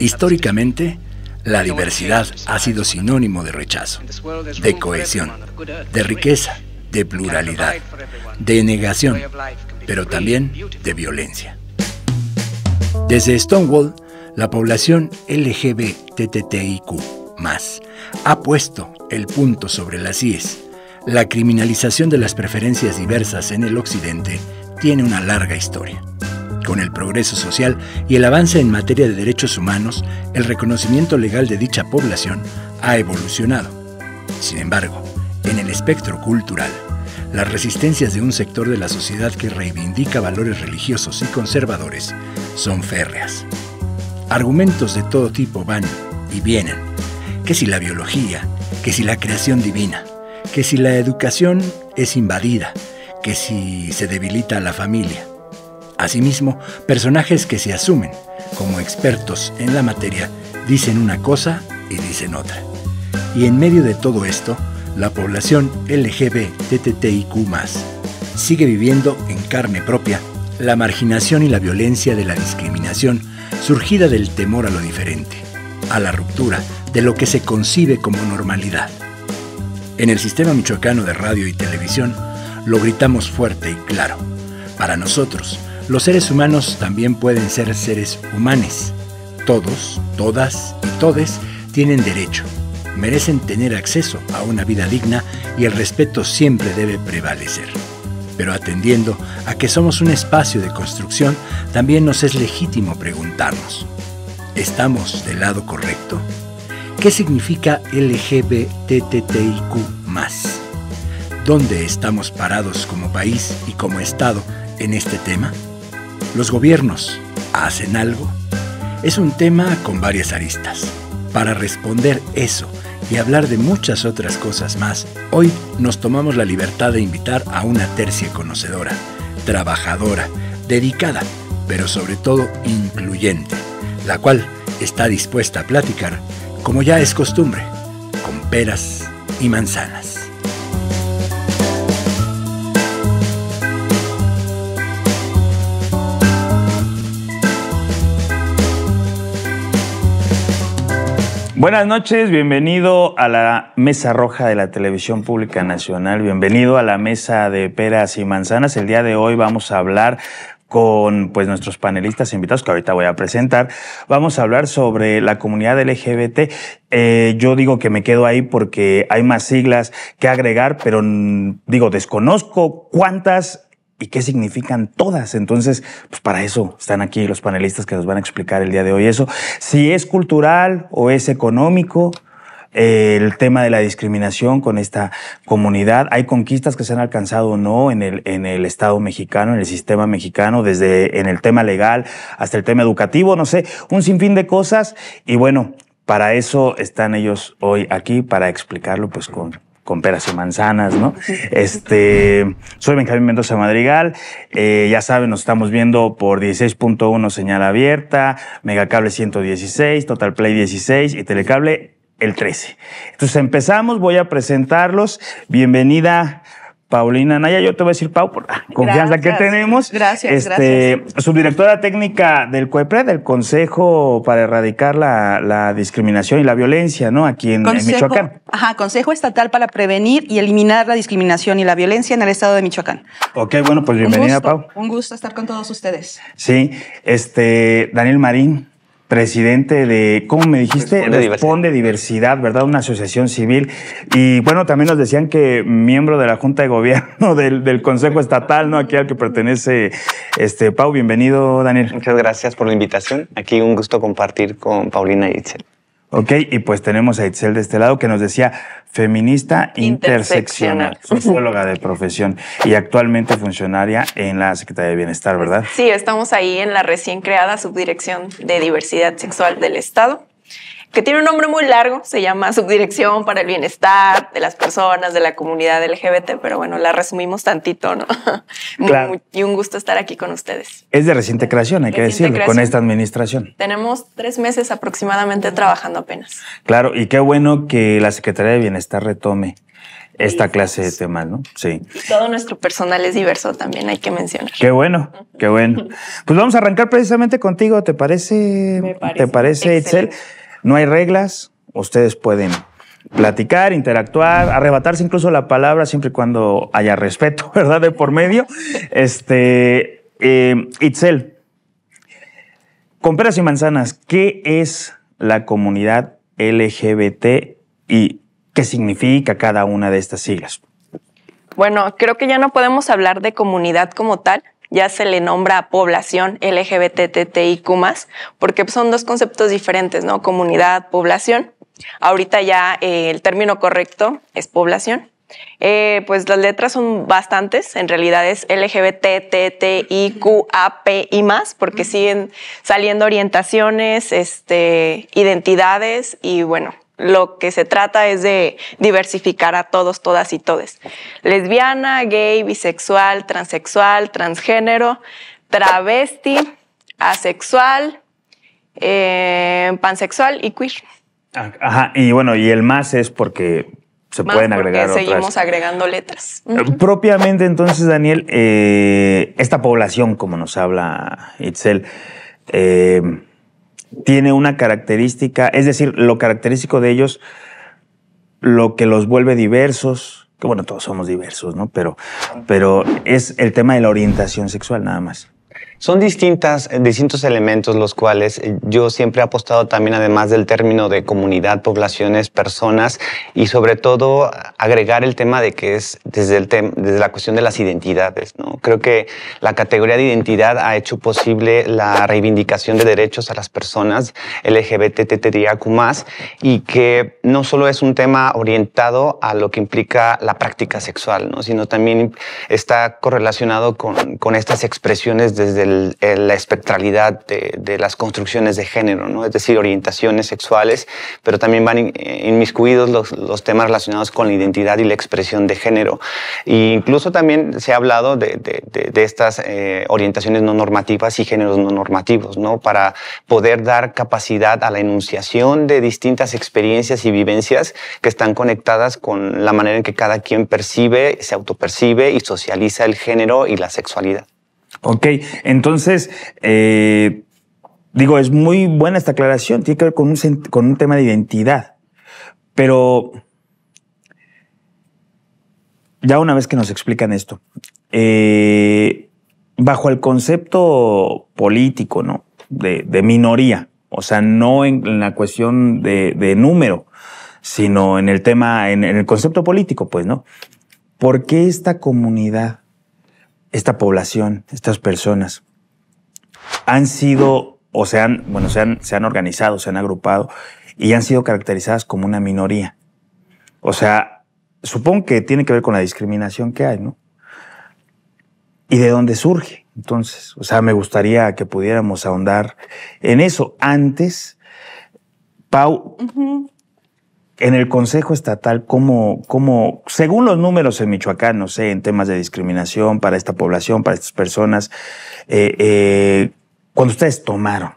Históricamente, la diversidad ha sido sinónimo de rechazo, de cohesión, de riqueza, de pluralidad, de negación, pero también de violencia. Desde Stonewall, la población LGBTTIQ ha puesto el punto sobre las IES. La criminalización de las preferencias diversas en el Occidente tiene una larga historia. Con el progreso social y el avance en materia de derechos humanos, el reconocimiento legal de dicha población ha evolucionado. Sin embargo, en el espectro cultural, las resistencias de un sector de la sociedad que reivindica valores religiosos y conservadores son férreas. Argumentos de todo tipo van y vienen, que si la biología, que si la creación divina, que si la educación es invadida, que si se debilita la familia, Asimismo, personajes que se asumen como expertos en la materia dicen una cosa y dicen otra. Y en medio de todo esto, la población LGBTTIQ sigue viviendo en carne propia la marginación y la violencia de la discriminación surgida del temor a lo diferente, a la ruptura de lo que se concibe como normalidad. En el sistema michoacano de radio y televisión lo gritamos fuerte y claro. Para nosotros, los seres humanos también pueden ser seres humanos, Todos, todas y todes tienen derecho. Merecen tener acceso a una vida digna y el respeto siempre debe prevalecer. Pero atendiendo a que somos un espacio de construcción, también nos es legítimo preguntarnos, ¿estamos del lado correcto? ¿Qué significa LGBTTIQ más? ¿Dónde estamos parados como país y como Estado en este tema? ¿Los gobiernos hacen algo? Es un tema con varias aristas. Para responder eso y hablar de muchas otras cosas más, hoy nos tomamos la libertad de invitar a una tercia conocedora, trabajadora, dedicada, pero sobre todo incluyente, la cual está dispuesta a platicar, como ya es costumbre, con peras y manzanas. Buenas noches, bienvenido a la Mesa Roja de la Televisión Pública Nacional, bienvenido a la Mesa de Peras y Manzanas. El día de hoy vamos a hablar con pues, nuestros panelistas invitados que ahorita voy a presentar. Vamos a hablar sobre la comunidad LGBT. Eh, yo digo que me quedo ahí porque hay más siglas que agregar, pero digo, desconozco cuántas y qué significan todas. Entonces, pues para eso están aquí los panelistas que nos van a explicar el día de hoy eso. Si es cultural o es económico, eh, el tema de la discriminación con esta comunidad. Hay conquistas que se han alcanzado o no en el, en el Estado mexicano, en el sistema mexicano, desde en el tema legal hasta el tema educativo, no sé, un sinfín de cosas. Y bueno, para eso están ellos hoy aquí, para explicarlo pues con con peras y manzanas, ¿no? Este, soy Benjamín Mendoza Madrigal, eh, ya saben, nos estamos viendo por 16.1 señal abierta, Megacable 116, Total Play 16 y Telecable el 13. Entonces empezamos, voy a presentarlos. Bienvenida Paulina Naya, yo te voy a decir Pau por la confianza que tenemos. Gracias, este, gracias. Subdirectora técnica del CUEPRE, del Consejo para Erradicar la, Discriminación y la Violencia, ¿no? Aquí en, Michoacán. Ajá, Consejo Estatal para Prevenir y Eliminar la Discriminación y la Violencia en el Estado de Michoacán. Ok, bueno, pues bienvenida, Pau. Un gusto estar con todos ustedes. Sí, este, Daniel Marín, presidente de, ¿cómo me dijiste? Responde, Responde diversidad. ¿verdad? Una asociación civil. Y bueno, también nos decían que miembro de la Junta de Gobierno del, Consejo Estatal, ¿no? Aquí al que pertenece este Pau. Bienvenido, Daniel. Muchas gracias por la invitación. Aquí un gusto compartir con Paulina y Itzel. Ok, y pues tenemos a Itzel de este lado que nos decía feminista interseccional, socióloga de profesión y actualmente funcionaria en la Secretaría de Bienestar, ¿verdad? Sí, estamos ahí en la recién creada Subdirección de Diversidad Sexual del Estado que tiene un nombre muy largo, se llama Subdirección para el Bienestar de las Personas de la Comunidad LGBT, pero bueno, la resumimos tantito, ¿no? y un gusto estar aquí con ustedes. Es de reciente creación, hay que decirlo, con esta administración. Tenemos tres meses aproximadamente trabajando apenas. Claro, y qué bueno que la Secretaría de Bienestar retome esta clase de temas, ¿no? Sí. Todo nuestro personal es diverso también, hay que mencionar. Qué bueno, qué bueno. Pues vamos a arrancar precisamente contigo, ¿te parece? Me parece ¿Te parece, no hay reglas, ustedes pueden platicar, interactuar, arrebatarse incluso la palabra siempre y cuando haya respeto, ¿verdad? De por medio. Este, eh, Itzel, con peras y manzanas, ¿qué es la comunidad LGBT y qué significa cada una de estas siglas? Bueno, creo que ya no podemos hablar de comunidad como tal, ya se le nombra a población LGBTTIQ, porque son dos conceptos diferentes, ¿no? Comunidad, población. Ahorita ya eh, el término correcto es población. Eh, pues las letras son bastantes, en realidad es LGBT, y más, porque siguen saliendo orientaciones, este, identidades y bueno, lo que se trata es de diversificar a todos, todas y todes. Lesbiana, gay, bisexual, transexual, transgénero, travesti, asexual, eh, pansexual y queer. Ah, ajá, y bueno, y el más es porque se pueden agregar porque seguimos agregando letras. Eh, propiamente entonces, Daniel, eh, esta población, como nos habla Itzel, tiene una característica, es decir, lo característico de ellos, lo que los vuelve diversos, que bueno, todos somos diversos, ¿no? Pero, pero es el tema de la orientación sexual nada más. Son distintas, eh, distintos elementos los cuales eh, yo siempre he apostado también, además del término de comunidad, poblaciones, personas, y sobre todo agregar el tema de que es desde, el desde la cuestión de las identidades. ¿no? Creo que la categoría de identidad ha hecho posible la reivindicación de derechos a las personas LGBTTIQ más y que no solo es un tema orientado a lo que implica la práctica sexual, ¿no? sino también está correlacionado con, con estas expresiones desde eh, la espectralidad de, de, las construcciones de género, ¿no? es decir, orientaciones sexuales, pero también van eh, inmiscuidos los, los, temas relacionados con la identidad y la expresión de género. E incluso también se ha hablado de, de, de estas eh, orientaciones no normativas y géneros no normativos, ¿no? para poder dar capacidad a la enunciación de distintas experiencias y vivencias que están conectadas con la manera en que cada quien percibe, se autopercibe y socializa el género y la sexualidad. Ok, entonces, eh, digo, es muy buena esta aclaración, tiene que ver con un, tema de identidad, pero ya una vez que nos explican esto, eh, bajo el concepto político, ¿no? De, minoría, o sea, no en, la cuestión de, número, sino en el tema, en el concepto político, pues, ¿no? ¿Por qué esta comunidad esta población, estas personas, han sido o se han, bueno, se han, se han organizado, se han agrupado y han sido caracterizadas como una minoría. O sea, supongo que tiene que ver con la discriminación que hay, ¿no? ¿Y de dónde surge? Entonces, o sea, me gustaría que pudiéramos ahondar en eso. Antes, Pau, en el Consejo Estatal, como, según los números en Michoacán, no sé, en temas de discriminación para esta población, para estas personas, eh, eh, cuando ustedes tomaron,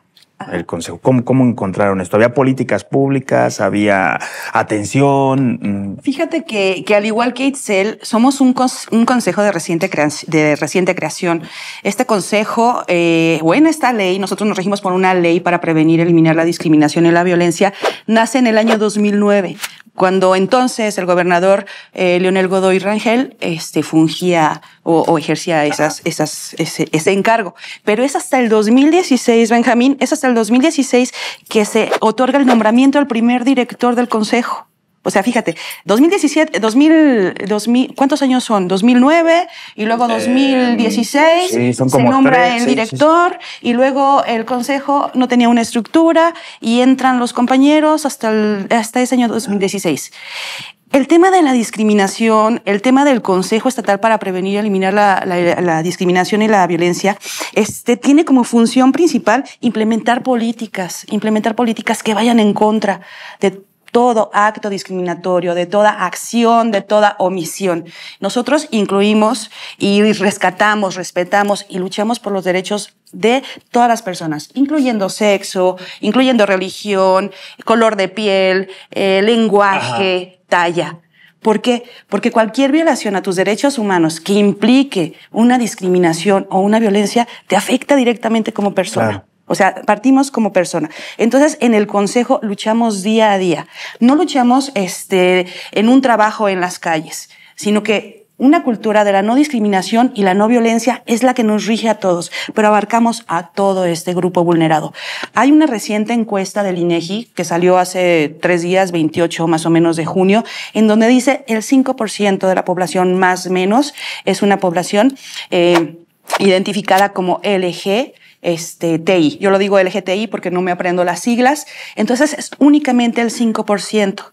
el consejo? ¿Cómo, ¿Cómo, encontraron esto? ¿Había políticas públicas? ¿Había atención? Mm. Fíjate que, al igual que Itzel, somos un, consejo de reciente, de reciente creación. Este consejo, eh, o en esta ley, nosotros nos regimos por una ley para prevenir, eliminar la discriminación y la violencia, nace en el año 2009 cuando entonces el gobernador eh, Leonel Godoy Rangel este, fungía o, ejercía esas, esas, ese, ese encargo. Pero es hasta el 2016, Benjamín, es hasta el 2016 que se otorga el nombramiento al primer director del Consejo. O sea, fíjate, 2017, 2000, 2000 ¿cuántos años son? 2009 y luego 2016 eh, se nombra el director y luego el consejo no tenía una estructura y entran los compañeros hasta, el, hasta ese año 2016. El tema de la discriminación, el tema del Consejo Estatal para Prevenir y Eliminar la, la, Discriminación y la Violencia, este, tiene como función principal implementar políticas, implementar políticas que vayan en contra de todo acto discriminatorio, de toda acción, de toda omisión. Nosotros incluimos y rescatamos, respetamos y luchamos por los derechos de todas las personas, incluyendo sexo, incluyendo religión, color de piel, eh, lenguaje, talla. ¿Por qué? Porque cualquier violación a tus derechos humanos que implique una discriminación o una violencia te afecta directamente como persona. O sea, partimos como persona. Entonces, en el consejo luchamos día a día. No luchamos este, en un trabajo en las calles, sino que una cultura de la no discriminación y la no violencia es la que nos rige a todos, pero abarcamos a todo este grupo vulnerado. Hay una reciente encuesta del INEGI que salió hace tres días, 28 más o menos de junio, en donde dice el 5% de la población más menos es una población eh, identificada como LG este, TI. Yo lo digo LGTI porque no me aprendo las siglas. Entonces es únicamente el 5%.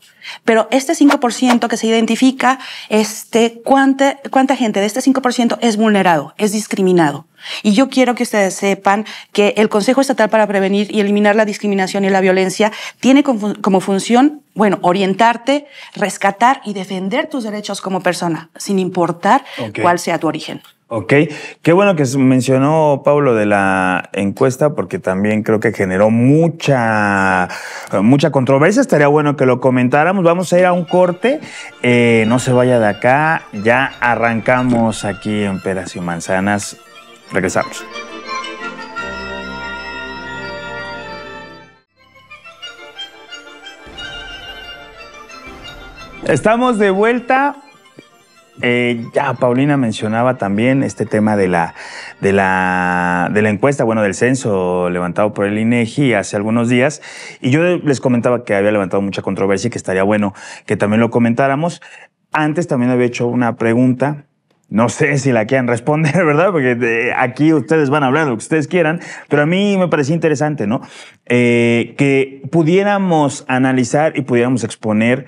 Pero este 5% que se identifica, este, ¿cuánta, ¿cuánta gente de este 5% es vulnerado, es discriminado? Y yo quiero que ustedes sepan que el Consejo Estatal para Prevenir y Eliminar la Discriminación y la Violencia tiene como, función, bueno, orientarte, rescatar y defender tus derechos como persona, sin importar cuál sea tu origen. Ok, qué bueno que mencionó Pablo de la encuesta porque también creo que generó mucha, mucha controversia. Estaría bueno que lo comentáramos. Vamos a ir a un corte. Eh, no se vaya de acá. Ya arrancamos aquí en Peras y Manzanas. Regresamos. Estamos de vuelta eh, ya Paulina mencionaba también este tema de la, de, la, de la encuesta, bueno, del censo levantado por el INEGI e hace algunos días. Y yo les comentaba que había levantado mucha controversia y que estaría bueno que también lo comentáramos. Antes también había hecho una pregunta no sé si la quieran responder, ¿verdad? Porque eh, aquí ustedes van a hablar lo que ustedes quieran, pero a mí me parecía interesante, ¿no? Eh, que pudiéramos analizar y pudiéramos exponer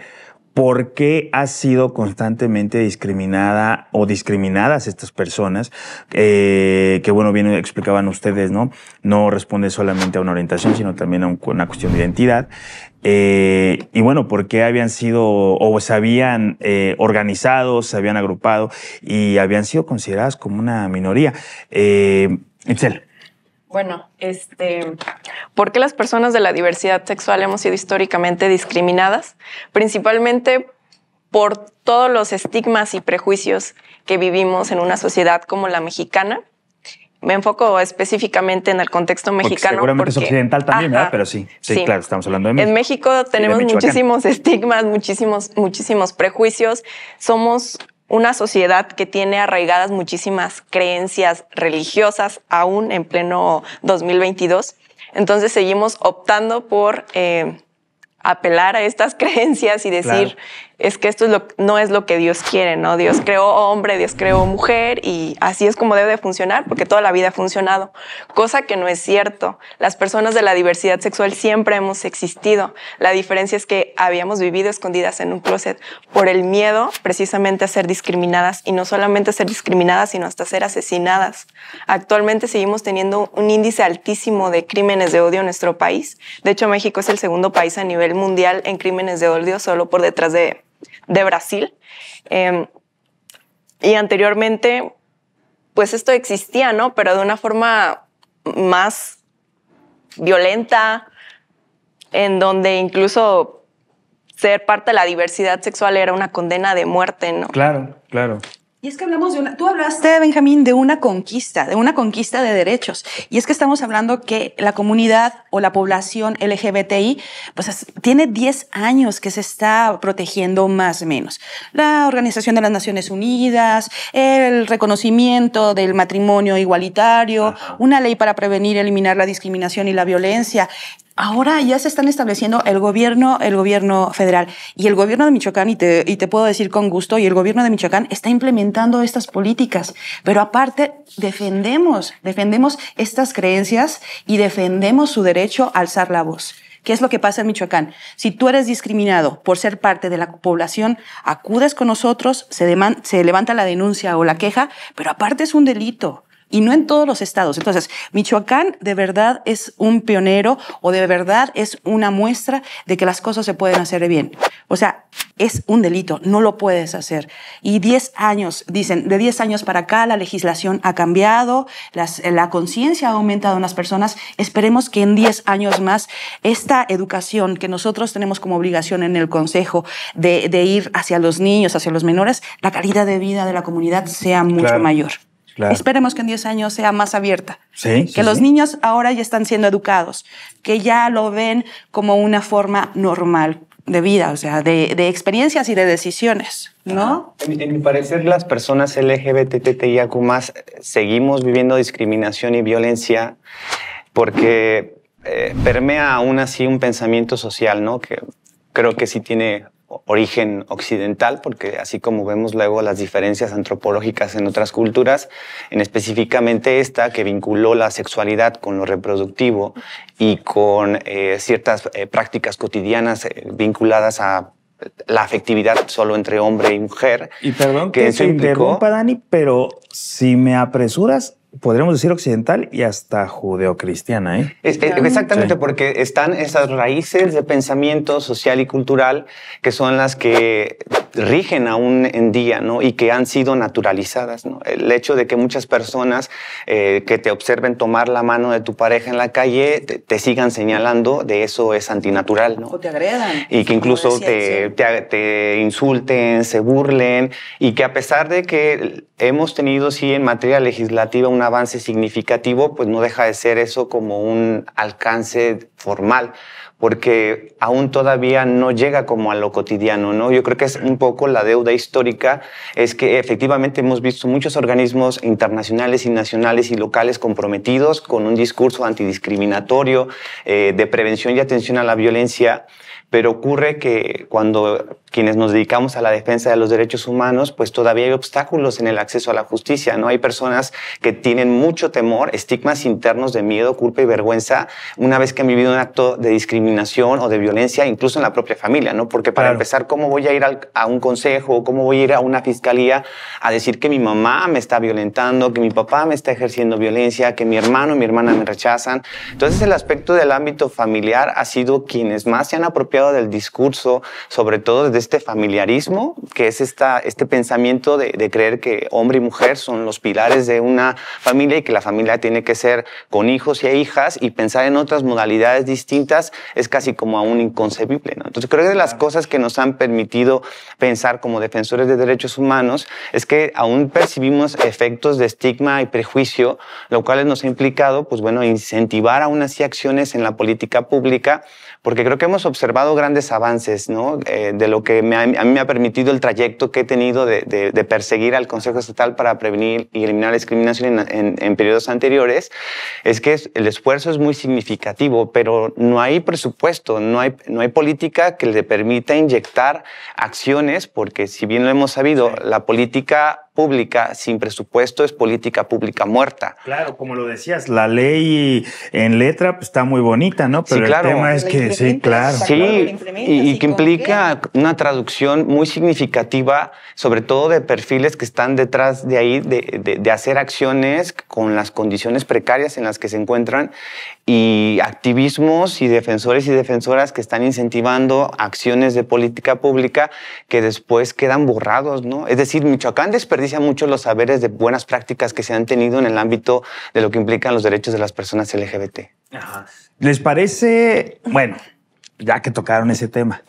por qué ha sido constantemente discriminada o discriminadas estas personas, eh, que bueno, bien explicaban ustedes, ¿no? No responde solamente a una orientación, sino también a una cuestión de identidad. Eh, y bueno, por qué habían sido o se habían eh, organizado, se habían agrupado y habían sido consideradas como una minoría. Eh, Excel bueno, este, ¿por qué las personas de la diversidad sexual hemos sido históricamente discriminadas? Principalmente por todos los estigmas y prejuicios que vivimos en una sociedad como la mexicana. Me enfoco específicamente en el contexto mexicano. Porque seguramente es occidental también, ¿verdad? Pero sí, claro, estamos hablando de México. En México tenemos muchísimos estigmas, muchísimos, muchísimos prejuicios. Somos una sociedad que tiene arraigadas muchísimas creencias religiosas aún en pleno 2022. Entonces seguimos optando por eh, apelar a estas creencias y decir, es que esto no es lo que Dios quiere, ¿no? Dios creó hombre, Dios creó mujer y así es como debe de funcionar porque toda la vida ha funcionado, cosa que no es cierto. Las personas de la diversidad sexual siempre hemos existido. La diferencia es que habíamos vivido escondidas en un closet por el miedo precisamente a ser discriminadas y no solamente a ser discriminadas, sino hasta ser asesinadas. Actualmente seguimos teniendo un índice altísimo de crímenes de odio en nuestro país. De hecho, México es el segundo país a nivel mundial en crímenes de odio, solo por detrás de, Brasil. Em, y anteriormente, pues esto existía, ¿no? Pero de una forma más violenta, en donde incluso ser parte de la diversidad sexual era una condena de muerte, ¿no? Claro, claro. Y es que hablamos de una, tú hablaste, Benjamín, de una conquista, de una conquista de derechos. Y es que estamos hablando que la comunidad o la población LGBTI, pues tiene 10 años que se está protegiendo más o menos. La Organización de las Naciones Unidas, el reconocimiento del matrimonio igualitario, una ley para prevenir y eliminar la discriminación y la violencia ahora ya se están estableciendo el gobierno, el gobierno federal y el gobierno de Michoacán, y te, puedo decir con gusto, y el gobierno de Michoacán está implementando estas políticas, pero aparte defendemos, defendemos estas creencias y defendemos su derecho a alzar la voz. ¿Qué es lo que pasa en Michoacán? Si tú eres discriminado por ser parte de la población, acudes con nosotros, se, se levanta la denuncia o la queja, pero aparte es un delito y no en todos los estados. Entonces, Michoacán de verdad es un pionero o de verdad es una muestra de que las cosas se pueden hacer bien. O sea, es un delito, no lo puedes hacer. Y 10 años, dicen, de 10 años para acá la legislación ha cambiado, la conciencia ha aumentado en las personas. Esperemos que en 10 años más esta educación que nosotros tenemos como obligación en el Consejo de, ir hacia los niños, hacia los menores, la calidad de vida de la comunidad sea mucho mayor. Esperemos que en 10 años sea más abierta. que los niños ahora ya están siendo educados, que ya lo ven como una forma normal de vida, o sea, de, experiencias y de decisiones, ¿no? En, mi parecer, las personas LGBTTIAQ más eh, seguimos viviendo discriminación y violencia porque eh, permea aún así un pensamiento social, ¿no? Que creo que sí tiene origen occidental, porque así como vemos luego las diferencias antropológicas en otras culturas, en específicamente esta que vinculó la sexualidad con lo reproductivo y con eh, ciertas eh, prácticas cotidianas eh, vinculadas a la afectividad solo entre hombre y mujer. Y perdón que, se interrumpa, Dani, pero si me apresuras, podríamos decir occidental y hasta judeocristiana. ¿eh? exactamente, porque están esas raíces de pensamiento social y cultural que son las que rigen aún en día ¿no? y que han sido naturalizadas. ¿no? El hecho de que muchas personas eh, que te observen tomar la mano de tu pareja en la calle te, sigan señalando, de eso es antinatural. ¿no? O te agredan. Y que incluso te, te insulten, se burlen y que a pesar de que hemos tenido, sí, en materia legislativa una avance significativo, pues no deja de ser eso como un alcance formal, porque aún todavía no llega como a lo cotidiano, ¿no? Yo creo que es un poco la deuda histórica, es que efectivamente hemos visto muchos organismos internacionales y nacionales y locales comprometidos con un discurso antidiscriminatorio, eh, de prevención y atención a la violencia, pero ocurre que cuando quienes nos dedicamos a la defensa de los derechos humanos, pues todavía hay obstáculos en el acceso a la justicia, ¿no? Hay personas que tienen mucho temor, estigmas internos de miedo, culpa y vergüenza una vez que han vivido un acto de discriminación o de violencia, incluso en la propia familia, ¿no? Porque para empezar, ¿cómo voy a ir a un consejo o cómo voy a ir a una fiscalía a decir que mi mamá me está violentando, que mi papá me está ejerciendo violencia, que mi hermano y mi hermana me rechazan? Entonces, el aspecto del ámbito familiar ha sido quienes más se han apropiado del discurso, sobre todo desde este familiarismo, que es esta, este pensamiento de, creer que hombre y mujer son los pilares de una familia y que la familia tiene que ser con hijos e hijas y pensar en otras modalidades distintas es casi como aún inconcebible. ¿no? Entonces creo que de las cosas que nos han permitido pensar como defensores de derechos humanos es que aún percibimos efectos de estigma y prejuicio, lo cual nos ha implicado, pues bueno, incentivar aún así acciones en la política pública porque creo que hemos observado grandes avances ¿no? Eh, de lo que me a mí me ha permitido el trayecto que he tenido de, perseguir al Consejo Estatal para prevenir y eliminar la discriminación en, periodos anteriores, es que el esfuerzo es muy significativo, pero no hay presupuesto, no hay, no hay política que le permita inyectar acciones, porque si bien lo hemos sabido, la política pública sin presupuesto es política pública muerta. Claro, como lo decías, la ley en letra pues, está muy bonita, ¿no? Pero el tema es que, sí, claro. Sí, y, que implica una traducción muy significativa, sobre todo de perfiles que están detrás de ahí, de, de, de hacer acciones con las condiciones precarias en las que se encuentran y activismos y defensores y defensoras que están incentivando acciones de política pública que después quedan borrados, ¿no? Es decir, Michoacán desperdicia mucho los saberes de buenas prácticas que se han tenido en el ámbito de lo que implican los derechos de las personas LGBT. Ajá. ¿Les parece, bueno, ya que tocaron ese tema,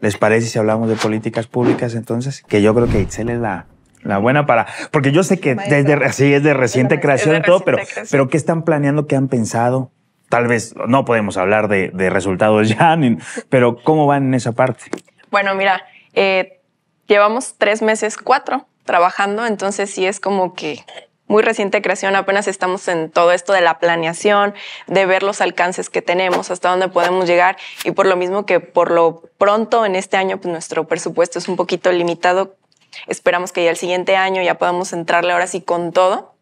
¿les parece si hablamos de políticas públicas entonces? Que yo creo que Itzel es la, la buena para, porque yo sé que desde, así es de reciente creación y todo, pero, pero ¿qué están planeando? ¿Qué han pensado? tal vez no podemos hablar de, resultados ya, pero ¿cómo van en esa parte? Bueno, mira, eh, llevamos tres meses, cuatro trabajando, entonces sí es como que muy reciente creación, apenas estamos en todo esto de la planeación, de ver los alcances que tenemos, hasta dónde podemos llegar y por lo mismo que por lo pronto en este año pues nuestro presupuesto es un poquito limitado, esperamos que ya el siguiente año ya podamos entrarle ahora sí con todo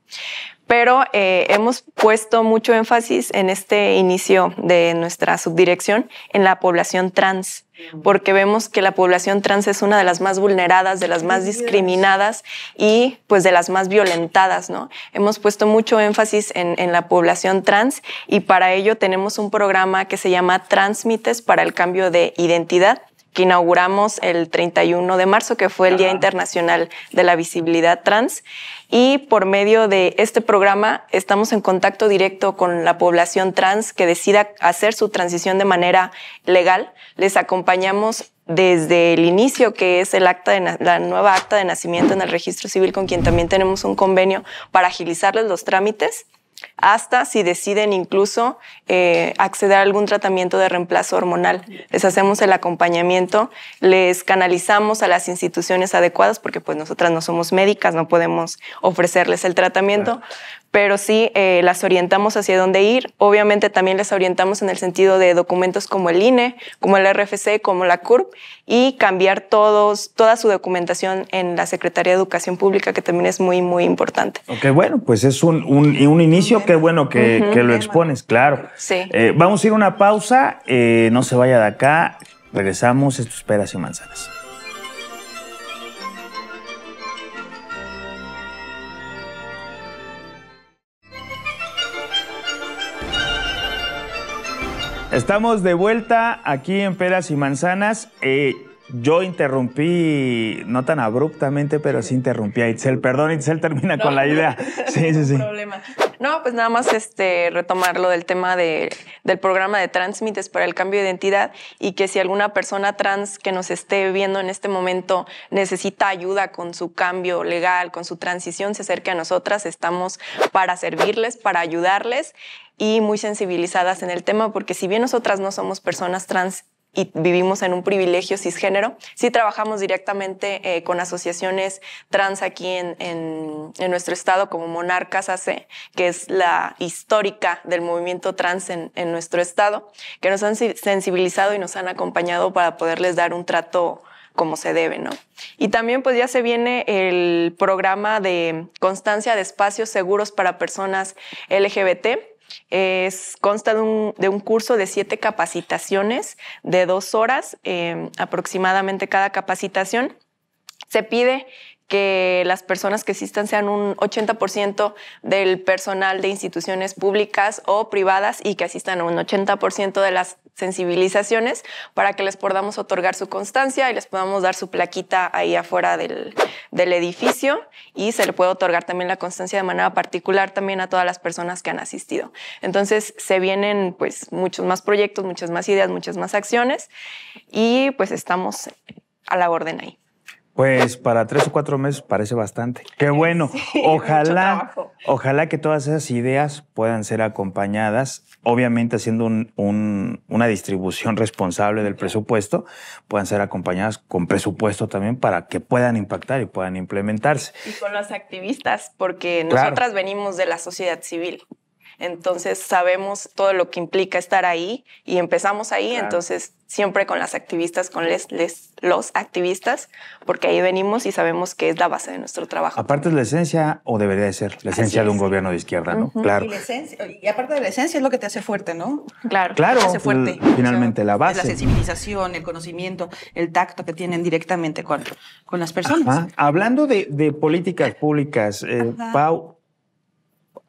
pero eh, hemos puesto mucho énfasis en este inicio de nuestra subdirección en la población trans, porque vemos que la población trans es una de las más vulneradas, de las más discriminadas y pues de las más violentadas, ¿no? Hemos puesto mucho énfasis en, en la población trans y para ello tenemos un programa que se llama Transmites para el Cambio de Identidad que inauguramos el 31 de marzo, que fue el Día Internacional de la Visibilidad Trans. Y por medio de este programa estamos en contacto directo con la población trans que decida hacer su transición de manera legal. Les acompañamos desde el inicio, que es el acta de la nueva acta de nacimiento en el registro civil, con quien también tenemos un convenio para agilizarles los trámites hasta si deciden incluso eh, acceder a algún tratamiento de reemplazo hormonal. Les hacemos el acompañamiento, les canalizamos a las instituciones adecuadas, porque pues nosotras no somos médicas, no podemos ofrecerles el tratamiento, pero sí eh, las orientamos hacia dónde ir. Obviamente también les orientamos en el sentido de documentos como el INE, como el RFC, como la CURP y cambiar todos, toda su documentación en la Secretaría de Educación Pública, que también es muy, muy importante. Ok, bueno, pues es un, inicio, qué bueno que, lo expones, claro. Sí. Eh, vamos a ir a una pausa, eh, no se vaya de acá, regresamos, esto es Peras y Manzanas. Estamos de vuelta aquí en Peras y Manzanas. Eh, yo interrumpí, no tan abruptamente, pero sí interrumpí a Itzel. Perdón, Itzel termina con la idea. Sí, sí, sí. problema. No, pues nada más este, retomar lo del tema del programa de Transmites para el cambio de identidad y que si alguna persona trans que nos esté viendo en este momento necesita ayuda con su cambio legal, con su transición, se acerque a nosotras. Estamos para servirles, para ayudarles y muy sensibilizadas en el tema, porque si bien nosotras no somos personas trans y vivimos en un privilegio cisgénero. Sí trabajamos directamente eh, con asociaciones trans aquí en, en, nuestro estado, como Monarcas AC, que es la histórica del movimiento trans en, en nuestro estado, que nos han sensibilizado y nos han acompañado para poderles dar un trato como se debe, ¿no? Y también pues ya se viene el programa de constancia de espacios seguros para personas LGBT, es, consta de un, de un curso de siete capacitaciones de dos horas eh, aproximadamente cada capacitación. Se pide que las personas que asistan sean un 80% del personal de instituciones públicas o privadas y que asistan a un 80% de las sensibilizaciones para que les podamos otorgar su constancia y les podamos dar su plaquita ahí afuera del, del edificio y se le puede otorgar también la constancia de manera particular también a todas las personas que han asistido. Entonces se vienen pues muchos más proyectos, muchas más ideas, muchas más acciones y pues estamos a la orden ahí. Pues para tres o cuatro meses parece bastante. Qué bueno. ojalá, ojalá que todas esas ideas puedan ser acompañadas, obviamente haciendo una distribución responsable del presupuesto, puedan ser acompañadas con presupuesto también para que puedan impactar y puedan implementarse. Y con los activistas, porque nosotras venimos de la sociedad civil. Entonces sabemos todo lo que implica estar ahí y empezamos ahí, entonces siempre con las activistas, con los activistas, porque ahí venimos y sabemos que es la base de nuestro trabajo. Aparte es la esencia, o debería ser, la esencia de un gobierno de izquierda, ¿no? Claro. Y, aparte de la esencia es lo que te hace fuerte, ¿no? Claro, claro pues, finalmente la base. Es la sensibilización, el conocimiento, el tacto que tienen directamente con, con las personas. Hablando de, políticas públicas, eh, Pau,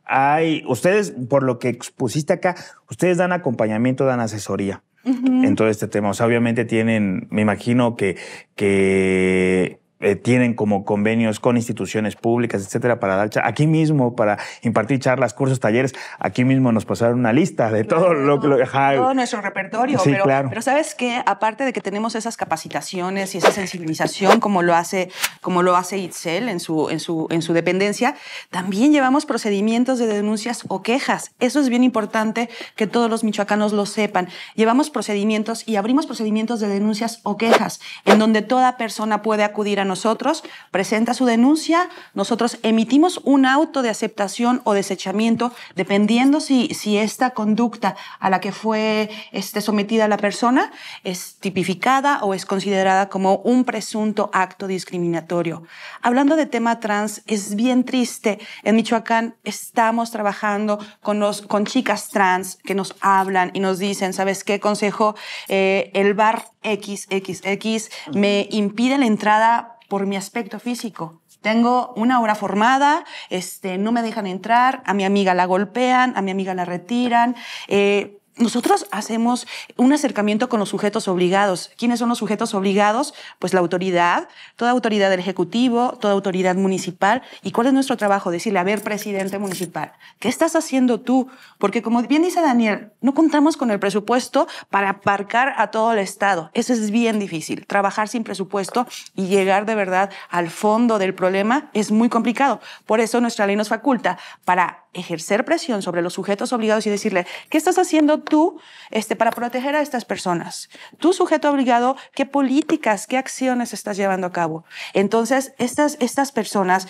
hay, ustedes, por lo que expusiste acá, ustedes dan acompañamiento, dan asesoría en todo este tema. O sea, obviamente tienen, me imagino que, que eh, tienen como convenios con instituciones públicas, etcétera, para dar aquí mismo, para impartir charlas, cursos, talleres. Aquí mismo nos pasaron una lista de todo lo que. Todo nuestro repertorio. Sí, pero, claro. pero sabes que, aparte de que tenemos esas capacitaciones y esa sensibilización, como lo hace, como lo hace Itzel en su, en, su, en su dependencia, también llevamos procedimientos de denuncias o quejas. Eso es bien importante que todos los michoacanos lo sepan. Llevamos procedimientos y abrimos procedimientos de denuncias o quejas, en donde toda persona puede acudir a nosotros, presenta su denuncia, nosotros emitimos un auto de aceptación o desechamiento, dependiendo si, si esta conducta a la que fue este, sometida la persona es tipificada o es considerada como un presunto acto discriminatorio. Hablando de tema trans, es bien triste. En Michoacán estamos trabajando con, con chicas trans que nos hablan y nos dicen, ¿sabes qué consejo? Eh, el bar XXX me impide la entrada por mi aspecto físico. Tengo una hora formada, este, no me dejan entrar, a mi amiga la golpean, a mi amiga la retiran. Eh, nosotros hacemos un acercamiento con los sujetos obligados. ¿Quiénes son los sujetos obligados? Pues la autoridad, toda autoridad del Ejecutivo, toda autoridad municipal. ¿Y cuál es nuestro trabajo? Decirle, a ver, presidente municipal, ¿qué estás haciendo tú? Porque como bien dice Daniel, no contamos con el presupuesto para aparcar a todo el Estado. Eso es bien difícil. Trabajar sin presupuesto y llegar de verdad al fondo del problema es muy complicado. Por eso nuestra ley nos faculta para ejercer presión sobre los sujetos obligados y decirle, ¿qué estás haciendo tú este, para proteger a estas personas? Tú, sujeto obligado, ¿qué políticas, qué acciones estás llevando a cabo? Entonces, estas, estas personas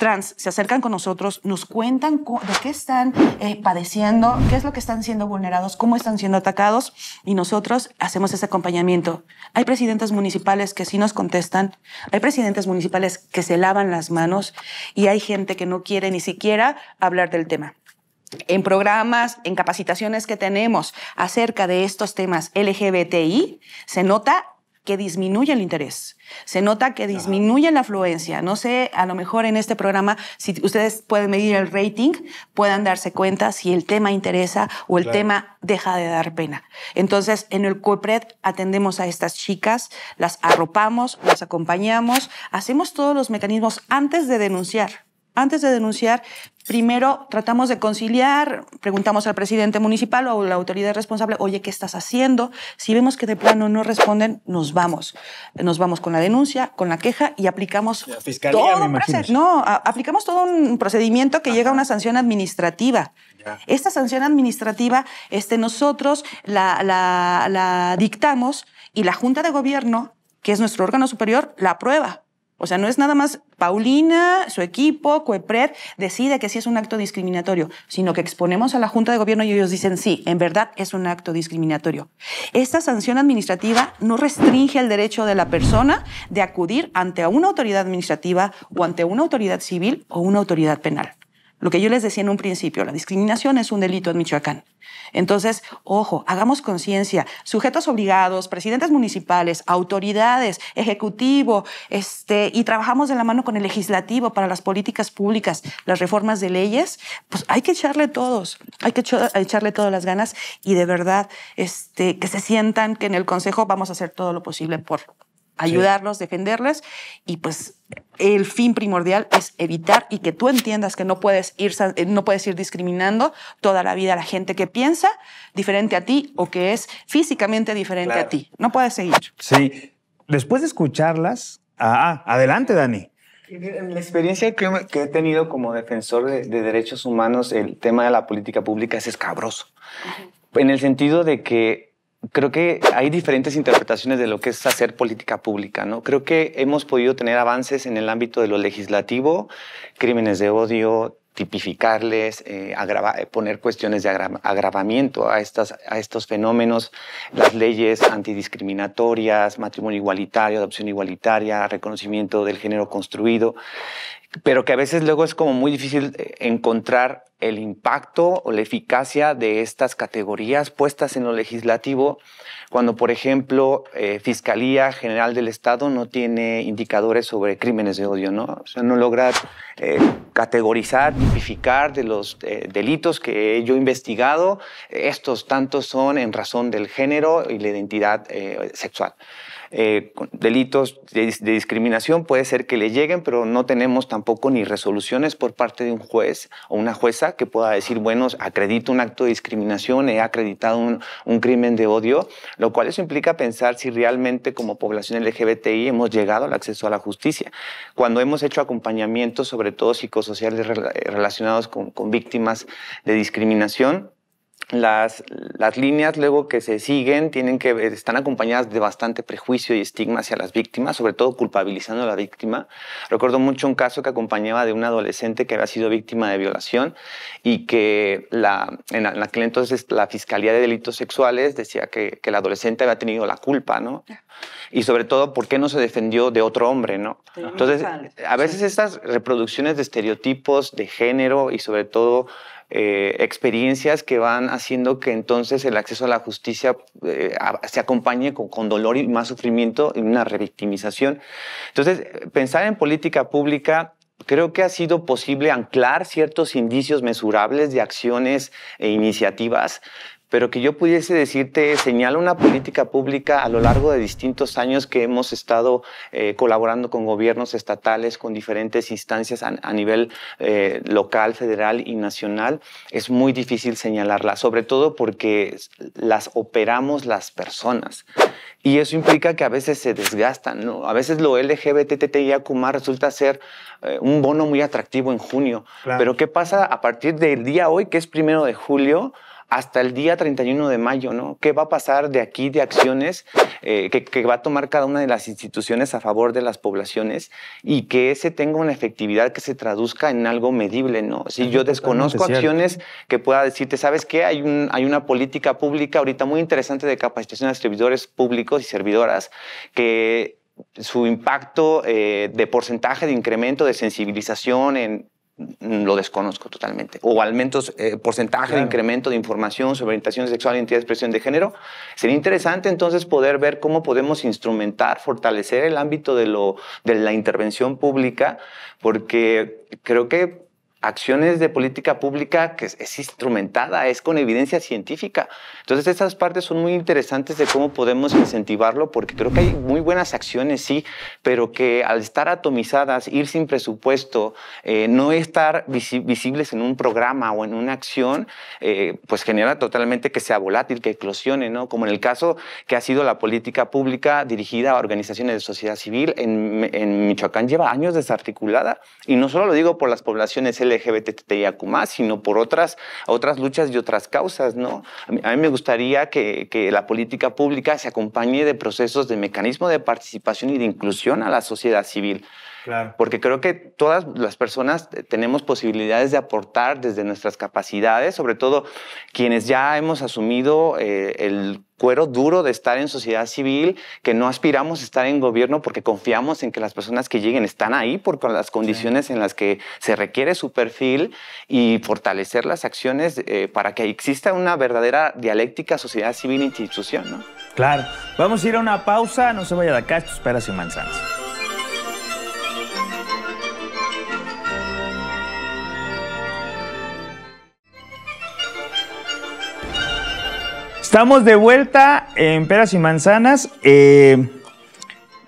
trans se acercan con nosotros, nos cuentan de qué están eh, padeciendo, qué es lo que están siendo vulnerados, cómo están siendo atacados y nosotros hacemos ese acompañamiento. Hay presidentes municipales que sí nos contestan, hay presidentes municipales que se lavan las manos y hay gente que no quiere ni siquiera hablar del tema en programas, en capacitaciones que tenemos acerca de estos temas LGBTI, se nota disminuye el interés, se nota que disminuye la afluencia. No sé, a lo mejor en este programa, si ustedes pueden medir el rating, puedan darse cuenta si el tema interesa o el tema deja de dar pena. Entonces, en el COPRED atendemos a estas chicas, las arropamos, las acompañamos, hacemos todos los mecanismos antes de denunciar. Antes de denunciar, primero tratamos de conciliar, preguntamos al presidente municipal o a la autoridad responsable, oye, ¿qué estás haciendo? Si vemos que de plano no responden, nos vamos. Nos vamos con la denuncia, con la queja y aplicamos la fiscalía, todo no, aplicamos todo un procedimiento que llega a una sanción administrativa. Esta sanción administrativa, este, nosotros la, la, la dictamos y la Junta de Gobierno, que es nuestro órgano superior, la aprueba. O sea, no es nada más Paulina, su equipo, COEPRED, decide que sí es un acto discriminatorio, sino que exponemos a la Junta de Gobierno y ellos dicen sí, en verdad es un acto discriminatorio. Esta sanción administrativa no restringe el derecho de la persona de acudir ante una autoridad administrativa o ante una autoridad civil o una autoridad penal. Lo que yo les decía en un principio, la discriminación es un delito en Michoacán. Entonces, ojo, hagamos conciencia, sujetos obligados, presidentes municipales, autoridades, ejecutivo, este, y trabajamos de la mano con el legislativo para las políticas públicas, las reformas de leyes, pues hay que echarle todos, hay que echarle todas las ganas y de verdad, este, que se sientan que en el Consejo vamos a hacer todo lo posible por ayudarlos, defenderles y pues el fin primordial es evitar y que tú entiendas que no puedes ir eh, no puedes ir discriminando toda la vida a la gente que piensa diferente a ti o que es físicamente diferente a ti. No puedes seguir. Sí. Después de escucharlas, ah, ah adelante Dani. En la experiencia que, he tenido como defensor de, derechos humanos, el tema de la política pública es escabroso. En el sentido de que creo que hay diferentes interpretaciones de lo que es hacer política pública, ¿no? Creo que hemos podido tener avances en el ámbito de lo legislativo, crímenes de odio, tipificarles, eh, eh, poner cuestiones de agravamiento a, a estos fenómenos, las leyes antidiscriminatorias, matrimonio igualitario, adopción igualitaria, reconocimiento del género construido pero que a veces luego es como muy difícil eh, encontrar el impacto o la eficacia de estas categorías puestas en lo legislativo, cuando, por ejemplo, eh, Fiscalía General del Estado no tiene indicadores sobre crímenes de odio, ¿no? O sea, no logra eh, categorizar, tipificar de los delitos que yo he investigado, estos tantos son en razón del género y la identidad sexual. Eh, delitos de, discriminación puede ser que le lleguen, pero no tenemos tampoco ni resoluciones por parte de un juez o una jueza que pueda decir, bueno, acredito un acto de discriminación, he acreditado un, crimen de odio, lo cual eso implica pensar si realmente como población LGBTI hemos llegado al acceso a la justicia. Cuando hemos hecho acompañamientos, sobre todo psicosociales eh, relacionados con víctimas de discriminación, las, las, líneas luego que se siguen tienen que están acompañadas de bastante prejuicio y estigma hacia las víctimas, sobre todo culpabilizando a la víctima. Recuerdo mucho un caso que acompañaba de una adolescente que había sido víctima de violación y que la, en, aquel entonces la Fiscalía de Delitos Sexuales decía que, la adolescente había tenido la culpa, ¿no? Ah. Y sobre todo, ¿por qué no se defendió de otro hombre, no? Entonces, a veces estas reproducciones de estereotipos de género y sobre todo eh, experiencias que van haciendo que entonces el acceso a la justicia eh, se acompañe con, con, dolor y más sufrimiento y una revictimización. Entonces, pensar en política pública creo que ha sido posible anclar ciertos indicios mesurables de acciones e iniciativas, pero que yo pudiese decirte, señala una política pública a lo largo de distintos años que hemos estado eh, colaborando con gobiernos estatales, con diferentes instancias a, nivel eh, local, federal y nacional, es muy difícil señalarla, sobre todo porque las operamos las personas. Y eso implica que a veces se desgastan, A veces lo LGBTTIAQ resulta ser eh, un bono muy atractivo en junio. Pero ¿qué pasa a partir del día hoy, que es primero de julio? hasta el día 31 de mayo, ¿no? ¿Qué va a pasar de aquí de acciones eh, que, va a tomar cada una de las instituciones a favor de las poblaciones y que ese tenga una efectividad que se traduzca en algo medible, ¿no? Si yo desconozco acciones que pueda decirte, ¿sabes qué? Hay, hay una política pública ahorita muy interesante de capacitación de servidores públicos y servidoras que su impacto eh, de porcentaje de incremento de sensibilización en Mm, lo desconozco totalmente. O al menos eh, porcentaje de incremento de información sobre orientación sexual, identidad, expresión de género. Sería interesante entonces poder ver cómo podemos instrumentar, fortalecer el ámbito de, lo, de la intervención pública, porque creo que acciones de política pública que es, instrumentada, es con evidencia científica. Entonces, estas partes son muy interesantes de cómo podemos incentivarlo, porque creo que hay muy buenas acciones, sí, pero que al estar atomizadas, ir sin presupuesto, eh, no estar visibles en un programa o en una acción, eh, pues genera totalmente que sea volátil, que eclosione, ¿no? Como en el caso que ha sido la política pública dirigida a organizaciones de sociedad civil en, en Michoacán, lleva años desarticulada. Y no solo lo digo por las poblaciones más, sino por otras, otras luchas y otras causas, ¿no? A mí, me gustaría que, que, la política pública se acompañe de procesos de mecanismo de participación y de inclusión a la sociedad civil. Porque creo que todas las personas tenemos posibilidades de aportar desde nuestras capacidades, sobre todo quienes ya hemos asumido eh, el cuero duro de estar en sociedad civil, que no aspiramos a estar en gobierno porque confiamos en que las personas que lleguen están ahí por las condiciones en las que se requiere su perfil y fortalecer las acciones eh, para que exista una verdadera dialéctica sociedad civil-institución. Claro. Vamos a ir a una pausa, no se vaya de acá, esto es peras manzanas. Estamos de vuelta en Peras y Manzanas. Eh,